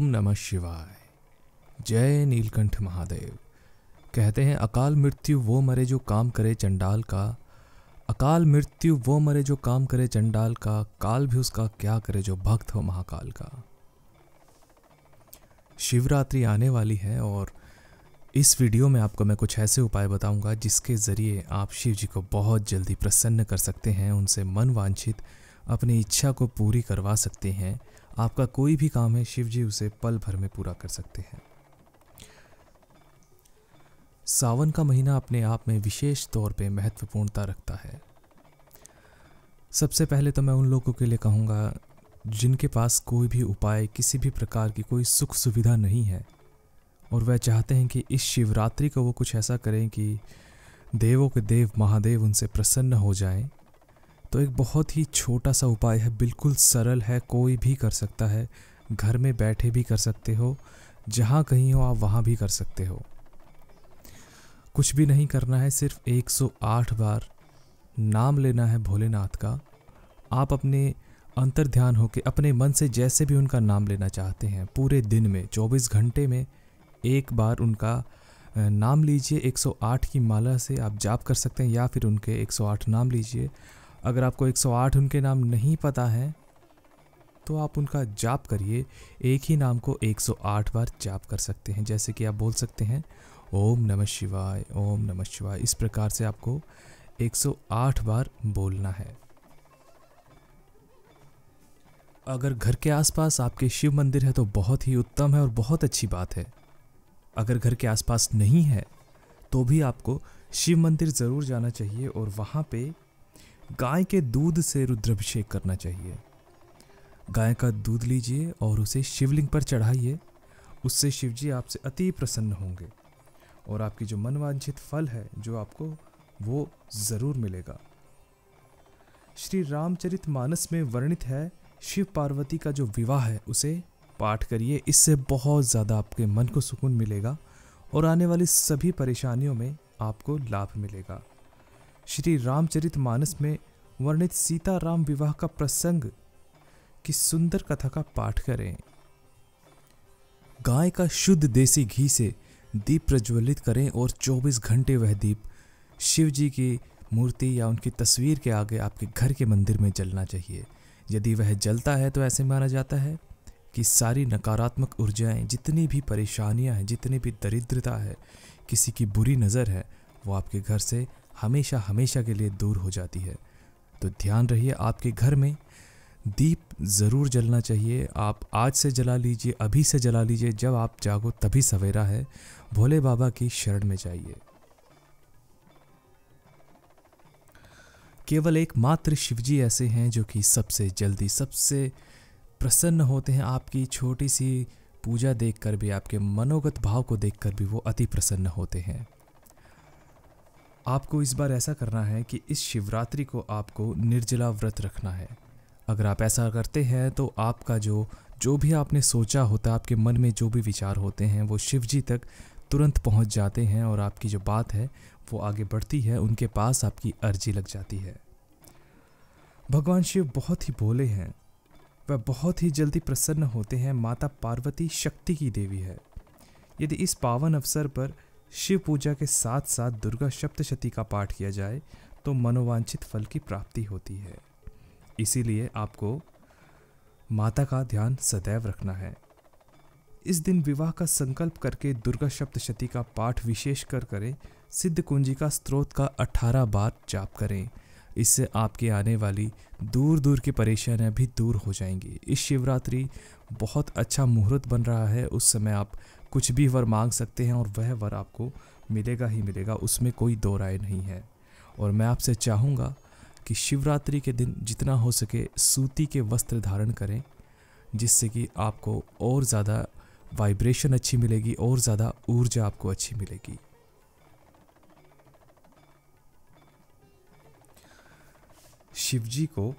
ओम नमः शिवाय जय नीलकंठ महादेव कहते हैं अकाल मृत्यु वो मरे जो काम करे चंडाल का अकाल मृत्यु वो मरे जो काम करे चंडाल का काल भी उसका क्या करे जो भक्त हो महाकाल का शिवरात्रि आने वाली है और इस वीडियो में आपको मैं कुछ ऐसे उपाय बताऊंगा जिसके ज़रिए आप शिव जी को बहुत जल्दी प्रसन्न कर सकते हैं उनसे मन वांछित अपनी इच्छा को पूरी करवा सकते हैं आपका कोई भी काम है शिव जी उसे पल भर में पूरा कर सकते हैं सावन का महीना अपने आप में विशेष तौर पे महत्वपूर्णता रखता है सबसे पहले तो मैं उन लोगों के लिए कहूँगा जिनके पास कोई भी उपाय किसी भी प्रकार की कोई सुख सुविधा नहीं है और वह चाहते हैं कि इस शिवरात्रि को वो कुछ ऐसा करें कि देवों के देव महादेव उनसे प्रसन्न हो जाएं तो एक बहुत ही छोटा सा उपाय है बिल्कुल सरल है कोई भी कर सकता है घर में बैठे भी कर सकते हो जहाँ कहीं हो आप वहाँ भी कर सकते हो कुछ भी नहीं करना है सिर्फ 108 बार नाम लेना है भोलेनाथ का आप अपने अंतर ध्यान होकर अपने मन से जैसे भी उनका नाम लेना चाहते हैं पूरे दिन में 24 घंटे में एक बार उनका नाम लीजिए 108 की माला से आप जाप कर सकते हैं या फिर उनके 108 नाम लीजिए अगर आपको 108 उनके नाम नहीं पता है तो आप उनका जाप करिए एक ही नाम को 108 बार जाप कर सकते हैं जैसे कि आप बोल सकते हैं ओम नमः शिवाय ओम नमः शिवाय इस प्रकार से आपको 108 बार बोलना है अगर घर के आसपास आपके शिव मंदिर है तो बहुत ही उत्तम है और बहुत अच्छी बात है अगर घर के आसपास नहीं है तो भी आपको शिव मंदिर ज़रूर जाना चाहिए और वहाँ पे गाय के दूध से रुद्राभिषेक करना चाहिए गाय का दूध लीजिए और उसे शिवलिंग पर चढ़ाइए उससे शिव जी आपसे अति प्रसन्न होंगे और आपकी जो मनवांछित फल है जो आपको वो ज़रूर मिलेगा श्री रामचरित मानस में वर्णित है शिव पार्वती का जो विवाह है उसे पाठ करिए इससे बहुत ज़्यादा आपके मन को सुकून मिलेगा और आने वाली सभी परेशानियों में आपको लाभ मिलेगा श्री रामचरित मानस में वर्णित सीताराम विवाह का प्रसंग की सुंदर कथा का पाठ करें गाय का शुद्ध देसी घी से दीप प्रज्वलित करें और 24 घंटे वह दीप शिव जी की मूर्ति या उनकी तस्वीर के आगे आपके घर के मंदिर में जलना चाहिए यदि वह जलता है तो ऐसे माना जाता है कि सारी नकारात्मक ऊर्जाएं जितनी भी परेशानियां हैं जितनी भी दरिद्रता है किसी की बुरी नज़र है वो आपके घर से हमेशा हमेशा के लिए दूर हो जाती है तो ध्यान रहिए आपके घर में दीप ज़रूर जलना चाहिए आप आज से जला लीजिए अभी से जला लीजिए जब आप जागो तभी सवेरा है भोले बाबा की शरण में जाइए केवल एक मात्र शिवजी ऐसे हैं जो कि सबसे जल्दी सबसे प्रसन्न होते हैं आपकी छोटी सी पूजा देखकर भी आपके मनोगत भाव को देखकर भी वो अति प्रसन्न होते हैं आपको इस बार ऐसा करना है कि इस शिवरात्रि को आपको निर्जला व्रत रखना है अगर आप ऐसा करते हैं तो आपका जो जो भी आपने सोचा होता है आपके मन में जो भी विचार होते हैं वो शिव जी तक तुरंत पहुंच जाते हैं और आपकी जो बात है वो आगे बढ़ती है उनके पास आपकी अर्जी लग जाती है भगवान शिव बहुत ही भोले हैं वह बहुत ही जल्दी प्रसन्न होते हैं माता पार्वती शक्ति की देवी है यदि इस पावन अवसर पर शिव पूजा के साथ साथ दुर्गा सप्तशती का पाठ किया जाए तो मनोवांछित फल की प्राप्ति होती है इसीलिए आपको माता का ध्यान सदैव रखना है इस दिन विवाह का संकल्प करके दुर्गा सप्तशती का पाठ विशेष कर करें सिद्ध कुंजी का स्त्रोत का 18 बार जाप करें इससे आपके आने वाली दूर दूर की परेशानियां भी दूर हो जाएंगी इस शिवरात्रि बहुत अच्छा मुहूर्त बन रहा है उस समय आप कुछ भी वर मांग सकते हैं और वह वर आपको मिलेगा ही मिलेगा उसमें कोई दो राय नहीं है और मैं आपसे चाहूँगा कि शिवरात्रि के दिन जितना हो सके सूती के वस्त्र धारण करें जिससे कि आपको और ज़्यादा वाइब्रेशन अच्छी मिलेगी और ज़्यादा ऊर्जा आपको अच्छी मिलेगी शिवजी को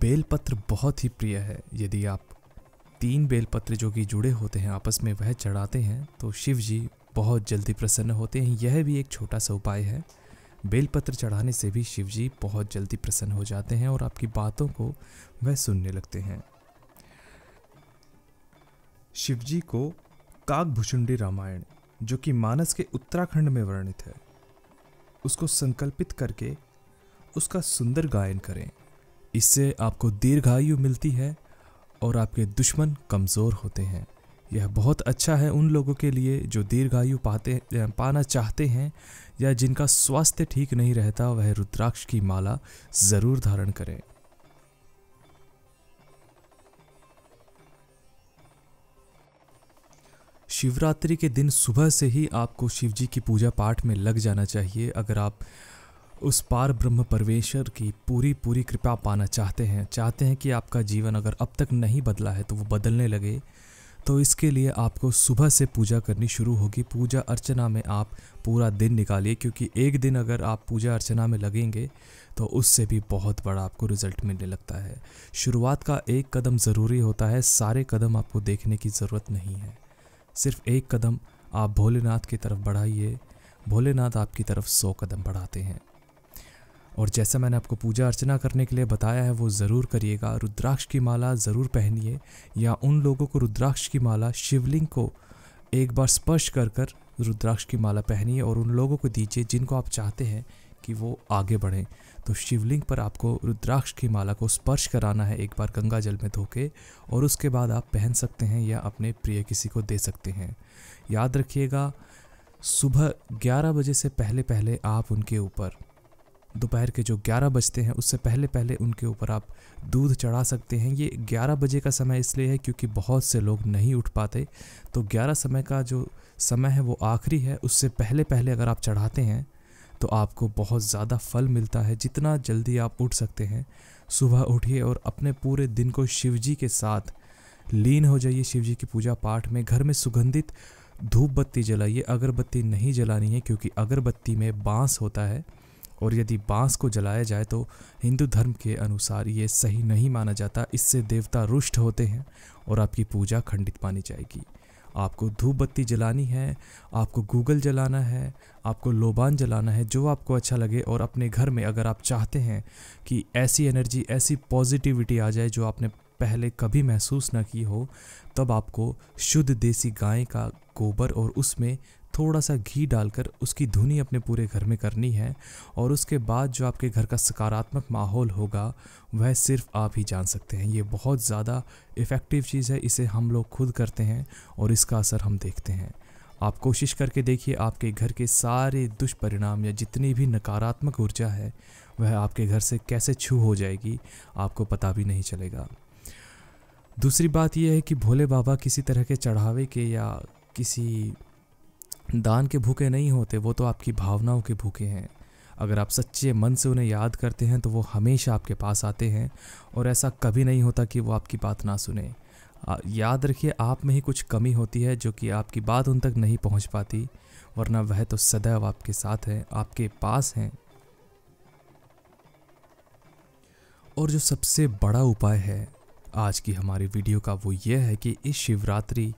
बेलपत्र बहुत ही प्रिय है यदि आप तीन बेलपत्र जो कि जुड़े होते हैं आपस में वह चढ़ाते हैं तो शिव जी बहुत जल्दी प्रसन्न होते हैं यह भी एक छोटा सा उपाय है बेलपत्र चढ़ाने से भी शिव जी बहुत जल्दी प्रसन्न हो जाते हैं और आपकी बातों को वह सुनने लगते हैं शिव जी को काकभुषुंडी रामायण जो कि मानस के उत्तराखंड में वर्णित है उसको संकल्पित करके उसका सुंदर गायन करें इससे आपको दीर्घायु मिलती है और आपके दुश्मन कमज़ोर होते हैं यह बहुत अच्छा है उन लोगों के लिए जो दीर्घायु पाते पाना चाहते हैं या जिनका स्वास्थ्य ठीक नहीं रहता वह रुद्राक्ष की माला ज़रूर धारण करें शिवरात्रि के दिन सुबह से ही आपको शिव जी की पूजा पाठ में लग जाना चाहिए अगर आप उस पार ब्रह्म परमेश्वर की पूरी पूरी कृपा पाना चाहते हैं चाहते हैं कि आपका जीवन अगर अब तक नहीं बदला है तो वो बदलने लगे तो इसके लिए आपको सुबह से पूजा करनी शुरू होगी पूजा अर्चना में आप पूरा दिन निकालिए क्योंकि एक दिन अगर आप पूजा अर्चना में लगेंगे तो उससे भी बहुत बड़ा आपको रिजल्ट मिलने लगता है शुरुआत का एक कदम ज़रूरी होता है सारे कदम आपको देखने की ज़रूरत नहीं है सिर्फ एक कदम आप भोलेनाथ की तरफ बढ़ाइए भोलेनाथ आपकी तरफ सौ कदम बढ़ाते हैं और जैसा मैंने आपको पूजा अर्चना करने के लिए बताया है वो ज़रूर करिएगा रुद्राक्ष की माला ज़रूर पहनिए या उन लोगों को रुद्राक्ष की माला शिवलिंग को एक बार स्पर्श कर कर रुद्राक्ष की माला पहनिए और उन लोगों को दीजिए जिनको आप चाहते हैं कि वो आगे बढ़ें तो शिवलिंग पर आपको रुद्राक्ष की माला को स्पर्श कराना है एक बार गंगा जल में धोके और उसके बाद आप पहन सकते हैं या अपने प्रिय किसी को दे सकते हैं याद रखिएगा सुबह 11 बजे से पहले पहले आप उनके ऊपर दोपहर के जो 11 बजते हैं उससे पहले पहले उनके ऊपर आप दूध चढ़ा सकते हैं ये 11 बजे का समय इसलिए है क्योंकि बहुत से लोग नहीं उठ पाते तो 11 समय का जो समय है वो आखिरी है उससे पहले पहले अगर आप चढ़ाते हैं तो आपको बहुत ज़्यादा फल मिलता है जितना जल्दी आप उठ सकते हैं सुबह उठिए और अपने पूरे दिन को शिव जी के साथ लीन हो जाइए शिव जी की पूजा पाठ में घर में सुगंधित धूप बत्ती जलाइए अगरबत्ती नहीं जलानी है क्योंकि अगरबत्ती में बांस होता है और यदि बांस को जलाया जाए तो हिंदू धर्म के अनुसार ये सही नहीं माना जाता इससे देवता रुष्ट होते हैं और आपकी पूजा खंडित मानी जाएगी आपको धूप बत्ती जलानी है आपको गूगल जलाना है आपको लोबान जलाना है जो आपको अच्छा लगे और अपने घर में अगर आप चाहते हैं कि ऐसी एनर्जी ऐसी पॉजिटिविटी आ जाए जो आपने पहले कभी महसूस ना की हो तब आपको शुद्ध देसी गाय का गोबर और उसमें थोड़ा सा घी डालकर उसकी धुनी अपने पूरे घर में करनी है और उसके बाद जो आपके घर का सकारात्मक माहौल होगा वह सिर्फ आप ही जान सकते हैं ये बहुत ज़्यादा इफ़ेक्टिव चीज़ है इसे हम लोग खुद करते हैं और इसका असर हम देखते हैं आप कोशिश करके देखिए आपके घर के सारे दुष्परिणाम या जितनी भी नकारात्मक ऊर्जा है वह आपके घर से कैसे छू हो जाएगी आपको पता भी नहीं चलेगा दूसरी बात यह है कि भोले बाबा किसी तरह के चढ़ावे के या किसी दान के भूखे नहीं होते वो तो आपकी भावनाओं के भूखे हैं अगर आप सच्चे मन से उन्हें याद करते हैं तो वो हमेशा आपके पास आते हैं और ऐसा कभी नहीं होता कि वो आपकी बात ना सुने याद रखिए आप में ही कुछ कमी होती है जो कि आपकी बात उन तक नहीं पहुंच पाती वरना वह तो सदैव आपके साथ है आपके पास हैं और जो सबसे बड़ा उपाय है आज की हमारी वीडियो का वो ये है कि इस शिवरात्रि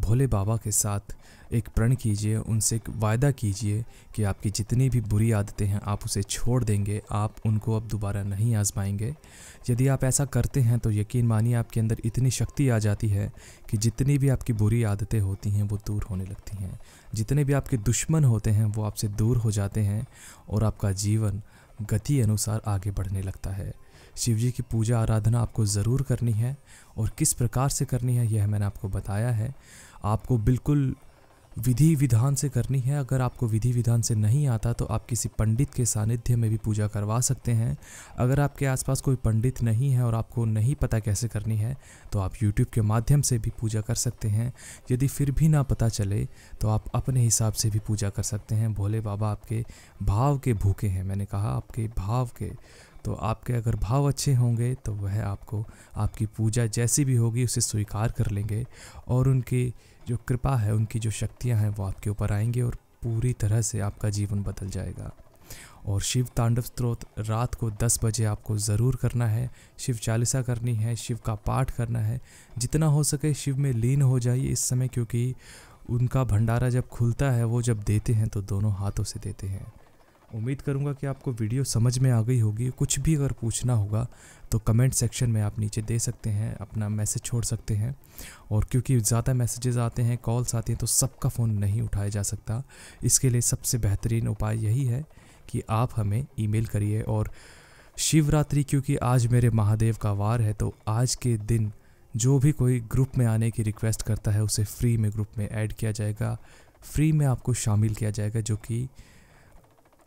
भोले बाबा के साथ एक प्रण कीजिए उनसे एक वायदा कीजिए कि आपकी जितनी भी बुरी आदतें हैं आप उसे छोड़ देंगे आप उनको अब दोबारा नहीं आजमाएंगे यदि आप ऐसा करते हैं तो यकीन मानिए आपके अंदर इतनी शक्ति आ जाती है कि जितनी भी आपकी बुरी आदतें होती हैं वो दूर होने लगती हैं जितने भी आपके दुश्मन होते हैं वो आपसे दूर हो जाते हैं और आपका जीवन गति अनुसार आगे बढ़ने लगता है शिव जी की पूजा आराधना आपको ज़रूर करनी है और किस प्रकार से करनी है यह मैंने आपको बताया है आपको बिल्कुल विधि विधान से करनी है अगर आपको विधि विधान से नहीं आता तो आप किसी पंडित के सानिध्य में भी पूजा करवा सकते हैं अगर आपके आसपास कोई पंडित नहीं है और आपको नहीं पता कैसे करनी है तो आप YouTube के माध्यम से भी पूजा कर सकते हैं यदि फिर भी ना पता चले तो आप अपने हिसाब से भी पूजा कर सकते हैं भोले बाबा आपके भाव के भूखे हैं मैंने कहा आपके भाव के तो आपके अगर भाव अच्छे होंगे तो वह आपको आपकी पूजा जैसी भी होगी उसे स्वीकार कर लेंगे और उनकी जो कृपा है उनकी जो शक्तियाँ हैं वो आपके ऊपर आएंगे और पूरी तरह से आपका जीवन बदल जाएगा और शिव तांडव स्त्रोत रात को 10 बजे आपको ज़रूर करना है शिव चालीसा करनी है शिव का पाठ करना है जितना हो सके शिव में लीन हो जाइए इस समय क्योंकि उनका भंडारा जब खुलता है वो जब देते हैं तो दोनों हाथों से देते हैं उम्मीद करूँगा कि आपको वीडियो समझ में आ गई होगी कुछ भी अगर पूछना होगा तो कमेंट सेक्शन में आप नीचे दे सकते हैं अपना मैसेज छोड़ सकते हैं और क्योंकि ज़्यादा मैसेजेस आते हैं कॉल्स आते हैं तो सबका फ़ोन नहीं उठाया जा सकता इसके लिए सबसे बेहतरीन उपाय यही है कि आप हमें ईमेल करिए और शिवरात्रि क्योंकि आज मेरे महादेव का वार है तो आज के दिन जो भी कोई ग्रुप में आने की रिक्वेस्ट करता है उसे फ्री में ग्रुप में ऐड किया जाएगा फ्री में आपको शामिल किया जाएगा जो कि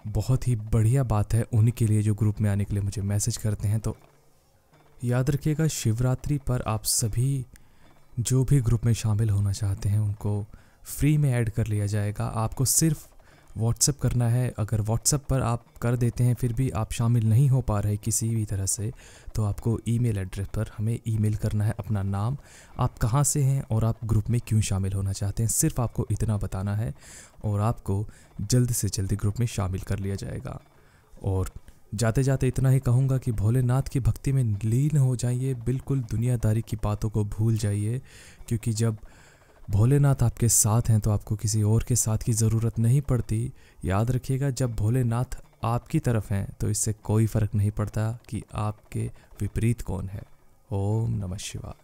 बहुत ही बढ़िया बात है उनके लिए जो ग्रुप में आने के लिए मुझे मैसेज करते हैं तो याद रखिएगा शिवरात्रि पर आप सभी जो भी ग्रुप में शामिल होना चाहते हैं उनको फ्री में ऐड कर लिया जाएगा आपको सिर्फ व्हाट्सअप करना है अगर व्हाट्सअप पर आप कर देते हैं फिर भी आप शामिल नहीं हो पा रहे किसी भी तरह से तो आपको ईमेल एड्रेस पर हमें ईमेल करना है अपना नाम आप कहाँ से हैं और आप ग्रुप में क्यों शामिल होना चाहते हैं सिर्फ आपको इतना बताना है और आपको जल्द से जल्द ग्रुप में शामिल कर लिया जाएगा और जाते जाते इतना ही कहूँगा कि भोलेनाथ की भक्ति में लीन हो जाइए बिल्कुल दुनियादारी की बातों को भूल जाइए क्योंकि जब भोलेनाथ आपके साथ हैं तो आपको किसी और के साथ की ज़रूरत नहीं पड़ती याद रखिएगा जब भोलेनाथ आपकी तरफ हैं तो इससे कोई फ़र्क नहीं पड़ता कि आपके विपरीत कौन है ओम नमः शिवाय